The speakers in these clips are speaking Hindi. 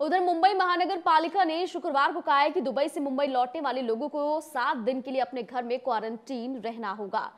उधर मुंबई महानगर पालिका ने शुक्रवार को कहा है कि दुबई से मुंबई लौटने वाले लोगों को सात दिन के लिए अपने घर में क्वारंटीन रहना होगा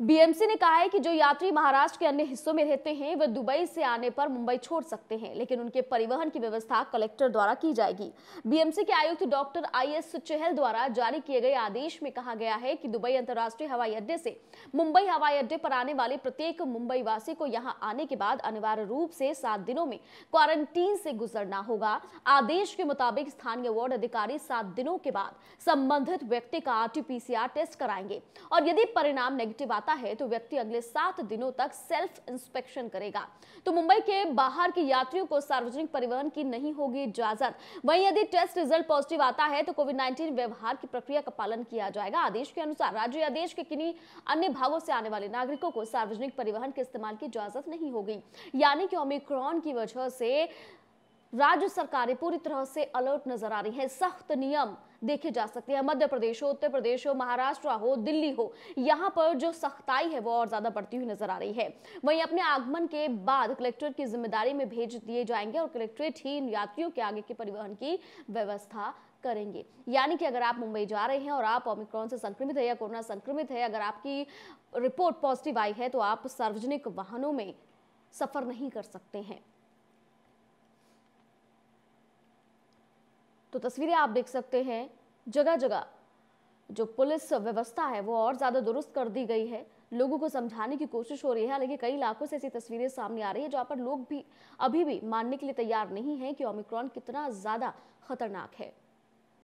बीएमसी ने कहा है कि जो यात्री महाराष्ट्र के अन्य हिस्सों में रहते हैं वे दुबई से आने पर मुंबई छोड़ सकते हैं लेकिन उनके परिवहन की व्यवस्था कलेक्टर द्वारा की जाएगी बीएमसी के आयुक्त डॉक्टर आई एस चहल द्वारा जारी किए गए आदेश में कहा गया है कि दुबई अंतर्राष्ट्रीय हवाई अड्डे से मुंबई हवाई अड्डे पर आने वाले प्रत्येक मुंबई वासी को यहाँ आने के बाद अनिवार्य रूप से सात दिनों में क्वारंटीन से गुजरना होगा आदेश के मुताबिक स्थानीय वार्ड अधिकारी सात दिनों के बाद संबंधित व्यक्ति का आरटीपीसीआर टेस्ट कराएंगे और यदि परिणाम नेगेटिव आता आता है तो व्यक्ति अगले सात दिनों तक सेल्फ इंस्पेक्शन करेगा तो मुंबई के बाहर के यात्रियों को सार्वजनिक परिवहन की नहीं होगी इजाजत वहीं यदि टेस्ट रिजल्ट पॉजिटिव आता है तो कोविड नाइन्टीन व्यवहार की प्रक्रिया का पालन किया जाएगा आदेश के अनुसार राज्य या देश के किन्हीं अन्य भागों से आने वाले नागरिकों को सार्वजनिक परिवहन के इस्तेमाल की इजाजत नहीं होगी यानी कि ओमिक्रॉन की वजह से राज्य सरकारें पूरी तरह से अलर्ट नजर आ रही हैं सख्त नियम देखे जा सकते हैं मध्य प्रदेश हो उत्तर प्रदेश हो महाराष्ट्र हो दिल्ली हो यहाँ पर जो सख्ताई है वो और ज्यादा बढ़ती हुई नजर आ रही है वहीं अपने आगमन के बाद कलेक्ट्रेट की जिम्मेदारी में भेज दिए जाएंगे और कलेक्ट्रेट ही इन यात्रियों के आगे के परिवहन की व्यवस्था करेंगे यानी कि अगर आप मुंबई जा रहे हैं और आप ओमिक्रॉन से संक्रमित है या कोरोना संक्रमित है अगर आपकी रिपोर्ट पॉजिटिव आई है तो आप सार्वजनिक वाहनों में सफर नहीं कर सकते हैं तो तस्वीरें आप देख सकते हैं जगह जगह जो पुलिस व्यवस्था है वो और ज़्यादा दुरुस्त कर दी गई है लोगों को समझाने की कोशिश हो रही है लेकिन कई इलाकों से ऐसी तस्वीरें सामने आ रही है जहाँ पर लोग भी अभी भी मानने के लिए तैयार नहीं है कि ओमिक्रॉन कितना ज़्यादा खतरनाक है